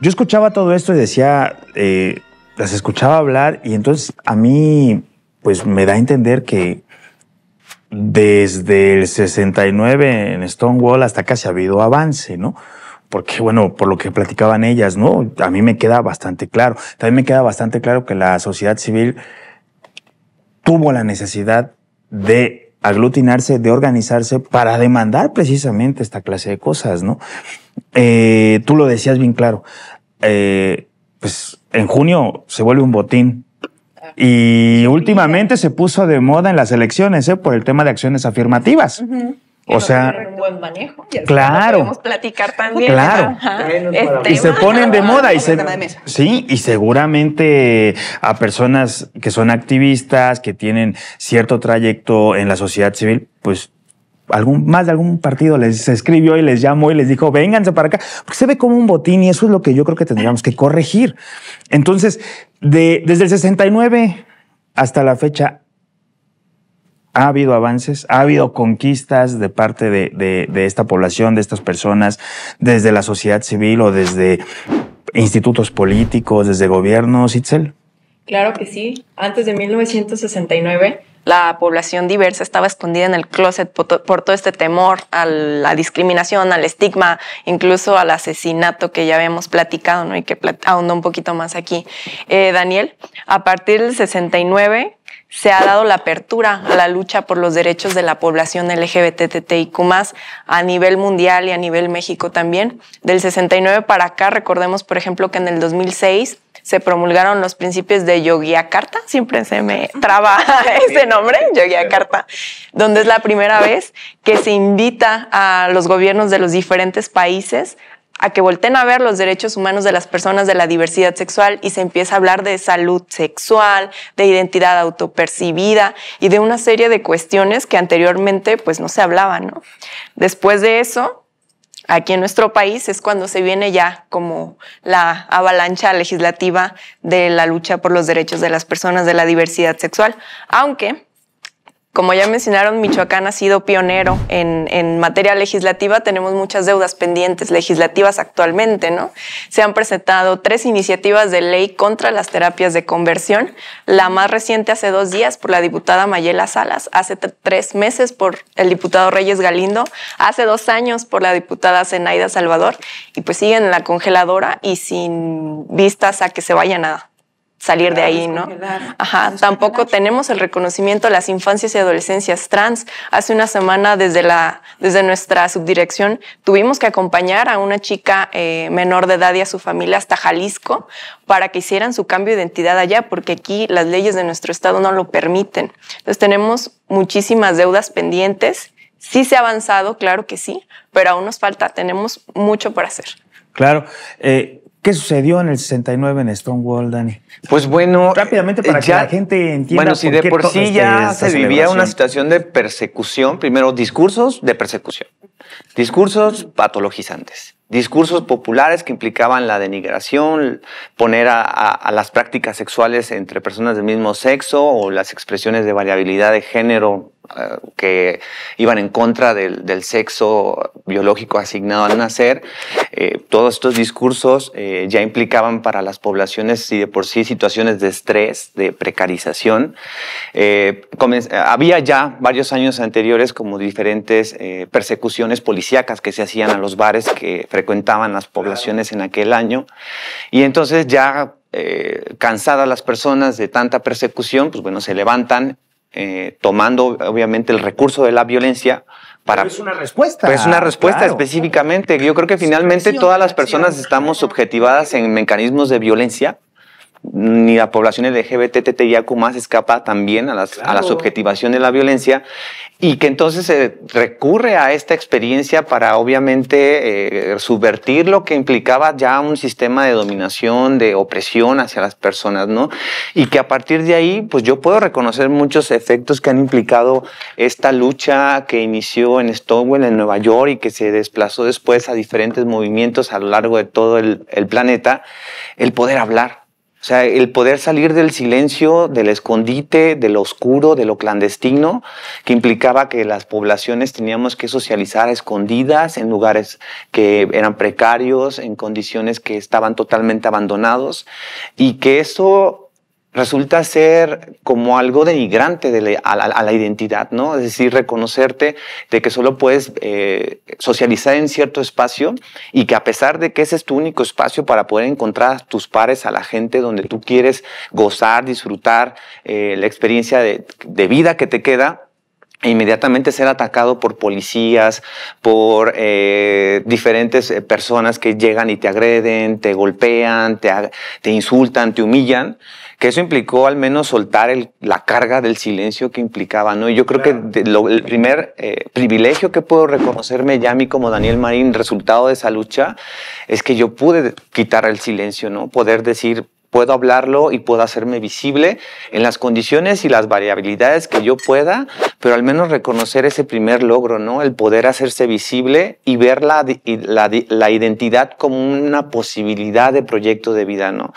yo escuchaba todo esto y decía, eh, las escuchaba hablar y entonces a mí, pues me da a entender que desde el 69 en Stonewall hasta casi ha habido avance, ¿no? Porque, bueno, por lo que platicaban ellas, ¿no? A mí me queda bastante claro. También me queda bastante claro que la sociedad civil tuvo la necesidad de aglutinarse, de organizarse para demandar precisamente esta clase de cosas, ¿no? Eh, tú lo decías bien claro. Eh, pues en junio se vuelve un botín. Y últimamente se puso de moda en las elecciones, ¿eh? Por el tema de acciones afirmativas o sea, claro. Podemos Claro. Este, y se ponen de moda. Y se, sí, y seguramente a personas que son activistas, que tienen cierto trayecto en la sociedad civil, pues algún, más de algún partido les escribió y les llamó y les dijo, vénganse para acá, porque se ve como un botín y eso es lo que yo creo que tendríamos que corregir. Entonces, de, desde el 69 hasta la fecha, ha habido avances, ha habido conquistas de parte de, de, esta población, de estas personas, desde la sociedad civil o desde institutos políticos, desde gobiernos, Itzel. Claro que sí. Antes de 1969, la población diversa estaba escondida en el closet por, todo este temor a la discriminación, al estigma, incluso al asesinato que ya habíamos platicado ¿no? y que ahondó un poquito más aquí. Eh, Daniel, a partir del 69 se ha dado la apertura a la lucha por los derechos de la población LGBTTIQ a nivel mundial y a nivel México también. Del 69 para acá, recordemos, por ejemplo, que en el 2006 se promulgaron los principios de Yogyakarta, siempre se me traba ese nombre, Yogyakarta, donde es la primera vez que se invita a los gobiernos de los diferentes países a que volten a ver los derechos humanos de las personas de la diversidad sexual y se empieza a hablar de salud sexual, de identidad autopercibida y de una serie de cuestiones que anteriormente pues no se hablaban. ¿no? Después de eso, aquí en nuestro país es cuando se viene ya como la avalancha legislativa de la lucha por los derechos de las personas de la diversidad sexual, aunque como ya mencionaron, Michoacán ha sido pionero en, materia legislativa. Tenemos muchas deudas pendientes legislativas actualmente, ¿no? Se han presentado tres iniciativas de ley contra las terapias de conversión. La más reciente hace dos días por la diputada Mayela Salas, hace tres meses por el diputado Reyes Galindo, hace dos años por la diputada Zenaida Salvador y pues siguen en la congeladora y sin vistas a que se vaya nada salir de ahí, ¿no? Ajá, tampoco tenemos el reconocimiento a las infancias y adolescencias trans. Hace una semana desde, la, desde nuestra subdirección tuvimos que acompañar a una chica eh, menor de edad y a su familia hasta Jalisco para que hicieran su cambio de identidad allá, porque aquí las leyes de nuestro estado no lo permiten. Entonces tenemos muchísimas deudas pendientes. Sí se ha avanzado, claro que sí, pero aún nos falta, tenemos mucho por hacer. Claro. Eh ¿Qué sucedió en el 69 en Stonewall, Dani? Pues bueno. Rápidamente para eh, que la gente entienda. Bueno, si de por sí este ya se vivía una situación de persecución, primero discursos de persecución, discursos patologizantes discursos populares que implicaban la denigración, poner a, las prácticas sexuales entre personas del mismo sexo o las expresiones de variabilidad de género eh, que iban en contra del, sexo biológico asignado al nacer. Eh, todos estos discursos eh, ya implicaban para las poblaciones y de por sí situaciones de estrés, de precarización. había ya varios años anteriores como diferentes persecuciones policíacas que se hacían a los bares que frecuentaban frecuentaban las poblaciones en aquel año. Y entonces ya eh, cansadas las personas de tanta persecución, pues bueno, se levantan eh, tomando obviamente el recurso de la violencia para... es una respuesta. es una respuesta específicamente. Yo creo que finalmente todas las personas estamos subjetivadas en mecanismos de violencia ni la población LGBTTIAQ más escapa también a, la subjetivación de la violencia y que entonces se recurre a esta experiencia para obviamente eh, subvertir lo que implicaba ya un sistema de dominación, de opresión hacia las personas, ¿no? Y que a partir de ahí, pues yo puedo reconocer muchos efectos que han implicado esta lucha que inició en Stonewall, en Nueva York, y que se desplazó después a diferentes movimientos a lo largo de todo el planeta, el poder hablar o sea, el poder salir del silencio, del escondite, del oscuro, de lo clandestino, que implicaba que las poblaciones teníamos que socializar escondidas, en lugares que eran precarios, en condiciones que estaban totalmente abandonados, y que eso resulta ser como algo denigrante a, la, identidad, ¿no? Es decir, reconocerte de que solo puedes eh, socializar en cierto espacio y que a pesar de que ese es tu único espacio para poder encontrar a tus pares, a la gente donde tú quieres gozar, disfrutar eh, la experiencia de, vida que te queda, e inmediatamente ser atacado por policías, por eh, diferentes personas que llegan y te agreden, te golpean, te insultan, te humillan que eso implicó al menos soltar la carga del silencio que implicaba, ¿no? Y yo creo que el primer eh, privilegio que puedo reconocerme ya a mí como Daniel Marín, resultado de esa lucha, es que yo pude quitar el silencio, ¿no? Poder decir, puedo hablarlo y puedo hacerme visible en las condiciones y las variabilidades que yo pueda, pero al menos reconocer ese primer logro, ¿no? El poder hacerse visible y ver la, la, la identidad como una posibilidad de proyecto de vida, ¿no?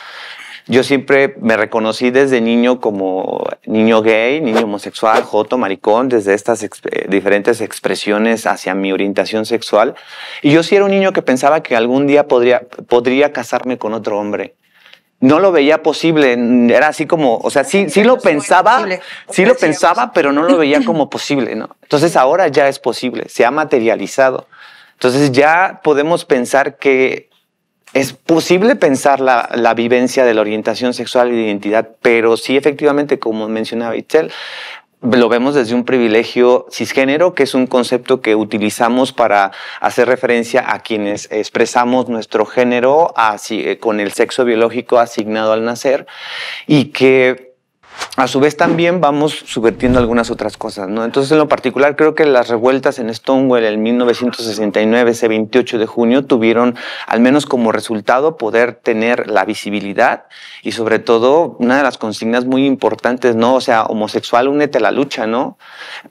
Yo siempre me reconocí desde niño como niño gay, niño homosexual, joto, maricón, desde estas eh, diferentes expresiones hacia mi orientación sexual. Y yo sí era un niño que pensaba que algún día podría, casarme con otro hombre no lo veía posible, era así como, o sea, sí, sí lo pensaba, sí lo pensaba, pero no lo veía como posible, ¿no? Entonces ahora ya es posible, se ha materializado. Entonces ya podemos pensar que es posible pensar la, vivencia de la orientación sexual y de identidad, pero sí efectivamente, como mencionaba Itzel, lo vemos desde un privilegio cisgénero, que es un concepto que utilizamos para hacer referencia a quienes expresamos nuestro género así, eh, con el sexo biológico asignado al nacer y que a su vez también vamos subvertiendo algunas otras cosas, ¿no? Entonces, en lo particular, creo que las revueltas en Stonewall en 1969, ese 28 de junio, tuvieron, al menos como resultado, poder tener la visibilidad y sobre todo una de las consignas muy importantes, ¿no? O sea, homosexual, únete a la lucha, ¿no?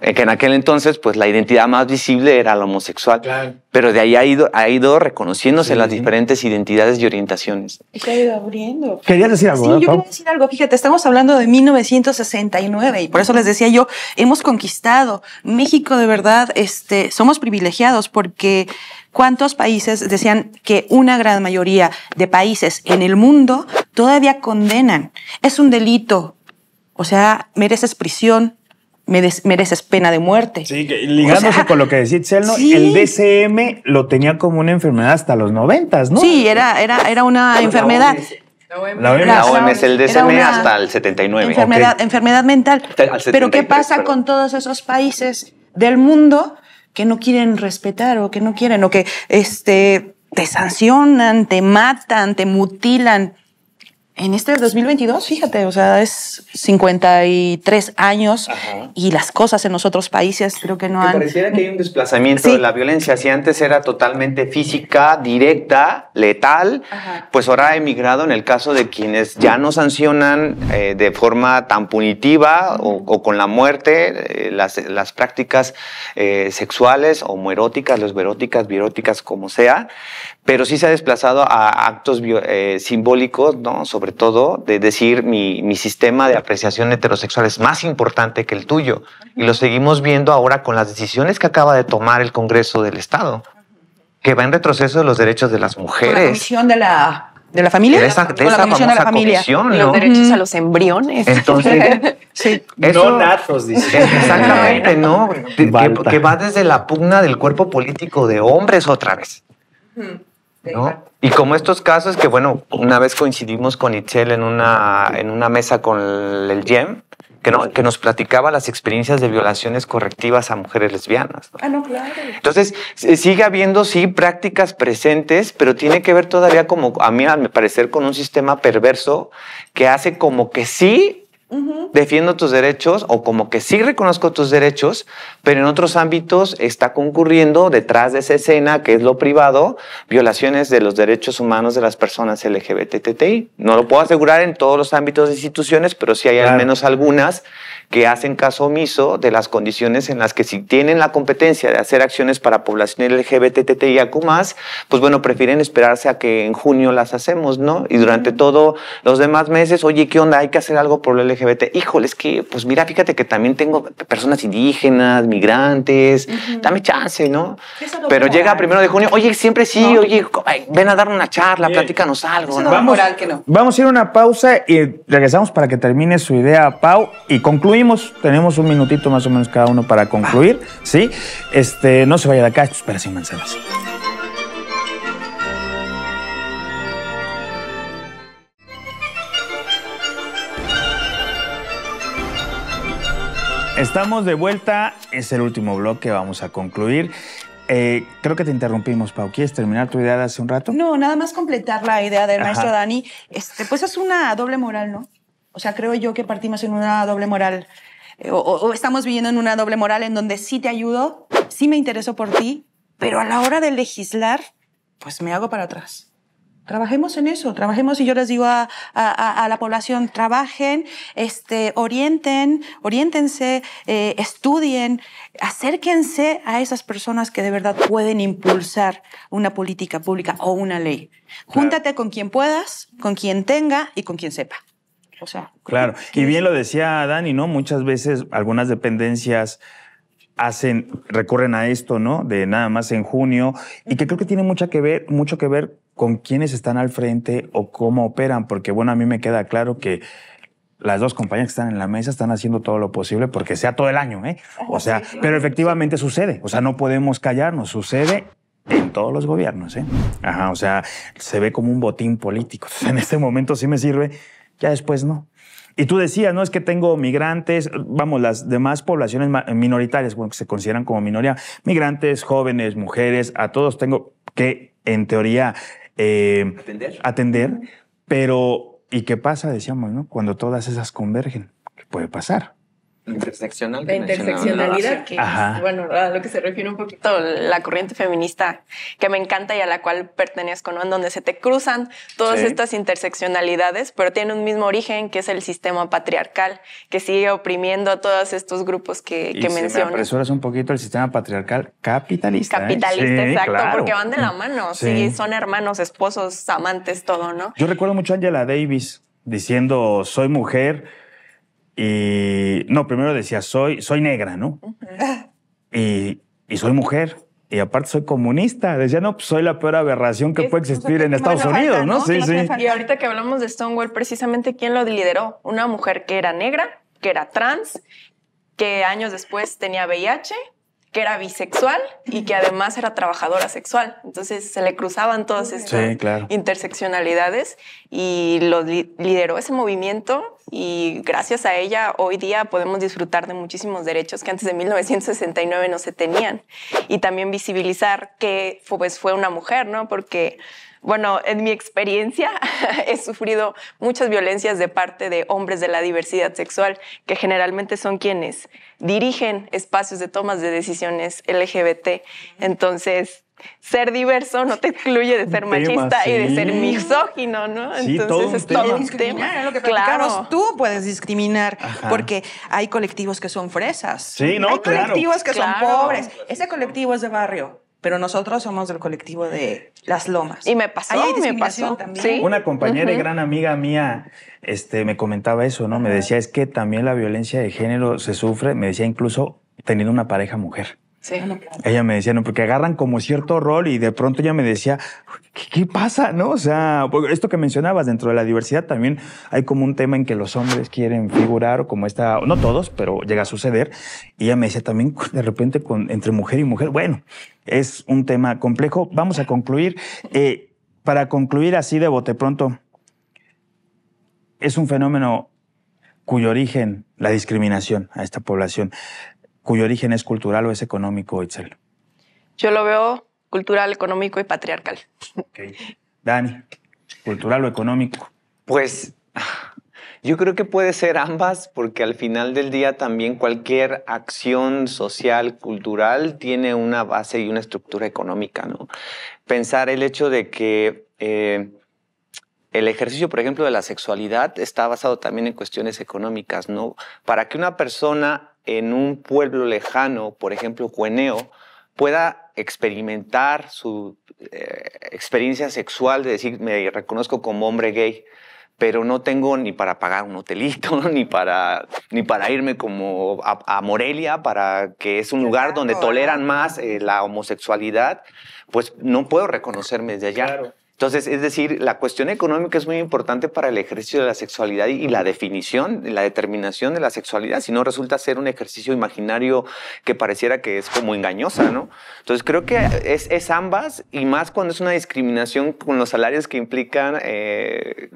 Eh, que en aquel entonces, pues la identidad más visible era la homosexual. Pero de ahí ha ido, ha ido reconociéndose las diferentes identidades y orientaciones. Y se ha ido abriendo. Quería decir algo. Sí, yo quería decir algo. Fíjate, estamos hablando de no 1969. Y por eso les decía yo, hemos conquistado México de verdad, este, somos privilegiados porque ¿Cuántos países decían que una gran mayoría de países en el mundo todavía condenan? Es un delito. O sea, mereces prisión, mereces pena de muerte. Sí, ligándose con lo que decía Itzel, el DCM lo tenía como una enfermedad hasta los noventas, ¿no? Sí, era, era, era una enfermedad. La OMS, es el DSM hasta el 79. Enfermedad, mental. Pero ¿qué pasa con todos esos países del mundo que no quieren respetar o que no quieren o que este, te sancionan, te matan, te mutilan? en este 2022, fíjate, o sea, es 53 años y las cosas en los otros países creo que no han... Pareciera que hay un desplazamiento de la violencia. Si antes era totalmente física, directa, letal, pues ahora ha emigrado en el caso de quienes ya no sancionan eh, de forma tan punitiva o, con la muerte eh, las, las, prácticas eh, sexuales homoeróticas, lesberóticas, viróticas, como sea, pero sí se ha desplazado a actos eh, simbólicos, ¿no? Sobre todo de decir mi, mi, sistema de apreciación heterosexual es más importante que el tuyo. Y lo seguimos viendo ahora con las decisiones que acaba de tomar el Congreso del Estado, que va en retroceso de los derechos de las mujeres. La de la familia de esa, la de la familia los derechos a los embriones entonces no dice exactamente no que, va desde la pugna del cuerpo político de hombres otra vez y como estos casos que, bueno, una vez coincidimos con Itzel en una, en una mesa con el GEM, que, no, que, nos platicaba las experiencias de violaciones correctivas a mujeres lesbianas. Ah, no, claro. Entonces, sigue habiendo, sí, prácticas presentes, pero tiene que ver todavía, como a mí, al parecer, con un sistema perverso que hace como que sí Defiendo tus derechos o como que sí reconozco tus derechos, pero en otros ámbitos está concurriendo detrás de esa escena que es lo privado, violaciones de los derechos humanos de las personas LGBTTI. No lo puedo asegurar en todos los ámbitos de instituciones, pero sí hay al menos algunas que hacen caso omiso de las condiciones en las que si tienen la competencia de hacer acciones para población más pues bueno, prefieren esperarse a que en junio las hacemos, ¿no? Y durante todos los demás meses, oye, ¿qué onda? Hay que hacer algo por la LGBT. Híjole, es que, pues mira, fíjate que también tengo personas indígenas, migrantes, dame chance, ¿no? Pero llega primero de junio, oye, siempre sí, oye, ven a dar una charla, pláticanos algo. ¿no? Vamos, a ir a una pausa y regresamos para que termine su idea, Pau, y concluimos. Tenemos un minutito más o menos cada uno para concluir, ah. ¿sí? Este, no se vaya de acá, esto espera sin manzanas. Estamos de vuelta, es el último bloque, vamos a concluir. Eh, creo que te interrumpimos, Pau. ¿Quieres terminar tu idea de hace un rato? No, nada más completar la idea del maestro Dani. Este, pues es una doble moral, ¿no? O sea, creo yo que partimos en una doble moral. Eh, o, o, estamos viviendo en una doble moral en donde sí te ayudo, sí me intereso por ti, pero a la hora de legislar, pues me hago para atrás. Trabajemos en eso, trabajemos y yo les digo a, la población, trabajen, este, orienten, orientense, eh, estudien, acérquense a esas personas que de verdad pueden impulsar una política pública o una ley. Júntate con quien puedas, con quien tenga y con quien sepa. O sea, claro, y bien lo decía Dani, ¿no? Muchas veces algunas dependencias hacen, recurren a esto, ¿no? De nada más en junio, y que creo que tiene mucha que ver, mucho que ver con quiénes están al frente o cómo operan, porque bueno, a mí me queda claro que las dos compañías que están en la mesa están haciendo todo lo posible porque sea todo el año, ¿eh? O sea, pero efectivamente sucede, o sea, no podemos callarnos, sucede en todos los gobiernos, ¿eh? Ajá, o sea, se ve como un botín político. Entonces, en este momento sí me sirve, ya después no. Y tú decías, no es que tengo migrantes, vamos, las demás poblaciones minoritarias, bueno, que se consideran como minoría, migrantes, jóvenes, mujeres, a todos tengo que, en teoría, eh, atender. atender. Pero, ¿y qué pasa? Decíamos, ¿no? Cuando todas esas convergen, ¿qué puede pasar? La interseccionalidad, que bueno, a lo que se refiere un poquito la corriente feminista que me encanta y a la cual pertenezco, ¿no? En donde se te cruzan todas estas interseccionalidades, pero tiene un mismo origen que es el sistema patriarcal que sigue oprimiendo a todos estos grupos que, mencionas un poquito el sistema patriarcal capitalista. ¿eh? Capitalista, exacto, porque van de la mm. mano, sí, son hermanos, esposos, amantes, todo, ¿no? Yo recuerdo mucho a Angela Davis diciendo, soy mujer y no, primero decía, soy, soy negra, ¿no? y, soy mujer. Y aparte soy comunista. Decía, no, pues soy la peor aberración que puede existir en Estados Unidos, ¿no? Sí, sí. Y ahorita que hablamos de Stonewall, precisamente, ¿quién lo lideró? Una mujer que era negra, que era trans, que años después tenía VIH, que era bisexual y que además era trabajadora sexual. Entonces se le cruzaban todas estas interseccionalidades y lo lideró ese movimiento y gracias a ella hoy día podemos disfrutar de muchísimos derechos que antes de 1969 no se tenían y también visibilizar que pues, fue una mujer, ¿no? Porque bueno, en mi experiencia he sufrido muchas violencias de parte de hombres de la diversidad sexual, que generalmente son quienes dirigen espacios de tomas de decisiones LGBT. Entonces, ser diverso no te excluye de ser machista y de ser misógino, ¿no? Entonces es todo un tema. claro. tú puedes discriminar porque hay colectivos que son fresas. Sí, no, hay colectivos que son pobres. Ese colectivo es de barrio pero nosotros somos del colectivo de Las Lomas. Y me pasó, me pasó también. Una compañera y gran amiga mía este, me comentaba eso, ¿no? Me decía, es que también la violencia de género se sufre, me decía incluso teniendo una pareja mujer. Ah, ella me decía, no, porque agarran como cierto rol y de pronto ella me decía, ¿qué, pasa? ¿No? O sea, esto que mencionabas dentro de la diversidad también hay como un tema en que los hombres quieren figurar o como esta, no todos, pero llega a suceder. Y ella me decía también de repente entre mujer y mujer, bueno, es un tema complejo. Vamos a concluir. Eh, para concluir así de bote pronto, es un fenómeno cuyo origen, la discriminación a esta población, cuyo origen es cultural o es económico, Itzel? Yo lo veo cultural, económico y patriarcal. Dani, cultural o económico. Pues yo creo que puede ser ambas, porque al final del día también cualquier acción social, cultural, tiene una base y una estructura económica, ¿no? Pensar el hecho de que eh, el ejercicio, por ejemplo, de la sexualidad está basado también en cuestiones económicas, ¿no? Para que una persona en un pueblo lejano, por ejemplo, Cueneo, pueda experimentar su eh, experiencia sexual de decir, me reconozco como hombre gay, pero no tengo ni para pagar un hotelito, ni para, ni para irme como a, Morelia, para que es un lugar donde toleran más eh, la homosexualidad, pues no puedo reconocerme desde allá. Entonces, es decir, la cuestión económica es muy importante para el ejercicio de la sexualidad y la definición, la determinación de la sexualidad, si no resulta ser un ejercicio imaginario que pareciera que es como engañosa, ¿no? Entonces, creo que es, ambas y más cuando es una discriminación con los salarios que implican eh,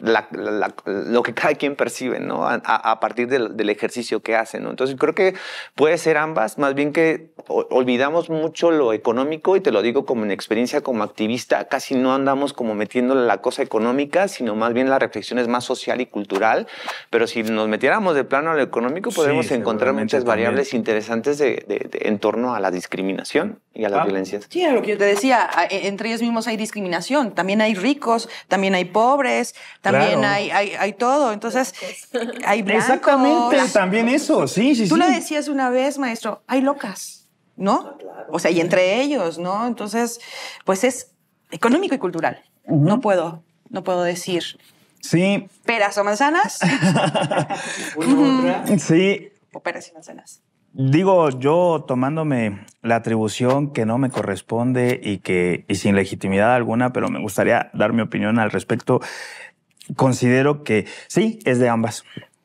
lo que cada quien percibe, ¿no? A, partir del, ejercicio que hace, ¿no? Entonces creo que puede ser ambas, más bien que olvidamos mucho lo económico y te lo digo como en experiencia como activista, casi no andamos como metiéndole la cosa económica, sino más bien la reflexión es más social y cultural, pero si nos metiéramos de plano a lo económico podemos encontrar muchas variables interesantes en torno a la discriminación y a la violencia. Ah. violencias. Sí, lo que yo te decía, e, entre ellos mismos hay discriminación, también hay ricos, también hay pobres, también hay, hay, todo. Entonces, hay blancos. Exactamente, también eso. Sí, sí, Tú lo decías una vez, maestro, hay locas, ¿no? O sea, y entre ellos, ¿no? Entonces, pues es económico y cultural. No puedo, no puedo decir. Sí. Peras o manzanas. sí. O peras y manzanas. Digo, yo tomándome la atribución que no me corresponde y que y sin legitimidad alguna, pero me gustaría dar mi opinión al respecto considero que sí, es de ambas,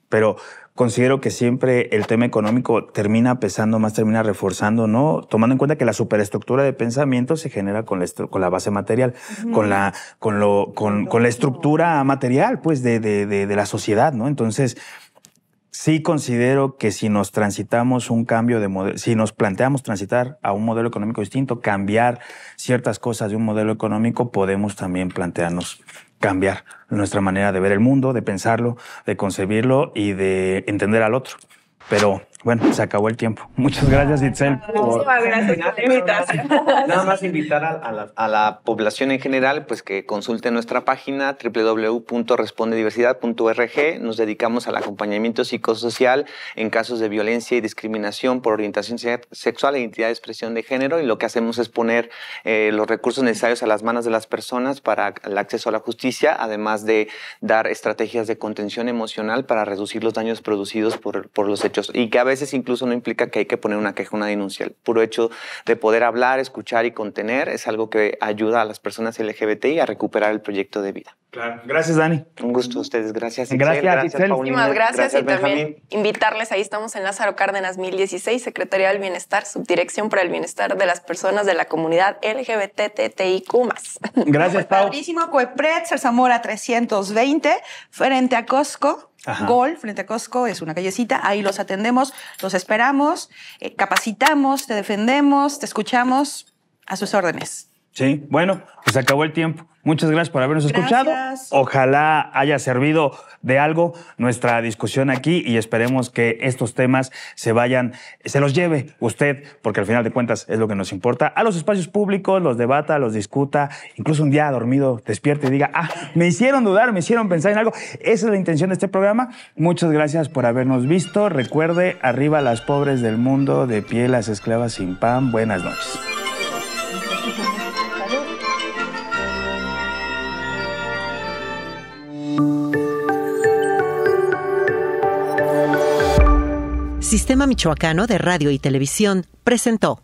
pero considero que siempre el tema económico termina pesando más, termina reforzando, ¿no? Tomando en cuenta que la superestructura de pensamiento se genera con la, base material, con la, con lo, con, la estructura material, pues, de, de, la sociedad, ¿no? Entonces, sí considero que si nos transitamos un cambio de modelo, si nos planteamos transitar a un modelo económico distinto, cambiar ciertas cosas de un modelo económico, podemos también plantearnos cambiar nuestra manera de ver el mundo, de pensarlo, de concebirlo y de entender al otro. Pero bueno, se acabó el tiempo. Muchas gracias, Itzel. Ah, Nada más invitar a, la, población en general, pues que consulte nuestra página www.respondediversidad.org. Nos dedicamos al acompañamiento psicosocial en casos de violencia y discriminación por orientación sexual, e identidad de expresión de género. Y lo que hacemos es poner eh, los recursos necesarios a las manos de las personas para el acceso a la justicia, además de dar estrategias de contención emocional para reducir los daños producidos por, los hechos. Y que a veces incluso no implica que hay que poner una queja, una denuncia. El puro hecho de poder hablar, escuchar y contener es algo que ayuda a las personas LGBTI a recuperar el proyecto de vida. Claro. Gracias, Dani. Un gusto a ustedes. Gracias. Gracias, gracias, Muchísimas gracias, y también invitarles. Ahí estamos en Lázaro Cárdenas 1016, Secretaría del Bienestar, Subdirección para el Bienestar de las Personas de la Comunidad LGBTTIQ. Gracias, Pau. Padrísimo, Cuepret, Zamora 320, frente a Costco. Gol, frente a Costco, es una callecita, ahí los atendemos, los esperamos, eh, capacitamos, te defendemos, te escuchamos, a sus órdenes. Sí, bueno, pues acabó el tiempo. Muchas gracias por habernos escuchado. Ojalá haya servido de algo nuestra discusión aquí y esperemos que estos temas se vayan, se los lleve usted, porque al final de cuentas es lo que nos importa, a los espacios públicos, los debata, los discuta, incluso un día dormido despierte y diga, ah, me hicieron dudar, me hicieron pensar en algo. Esa es la intención de este programa. Muchas gracias por habernos visto. Recuerde, arriba las pobres del mundo, de pie las esclavas sin pan. Buenas noches. Sistema Michoacano de Radio y Televisión presentó.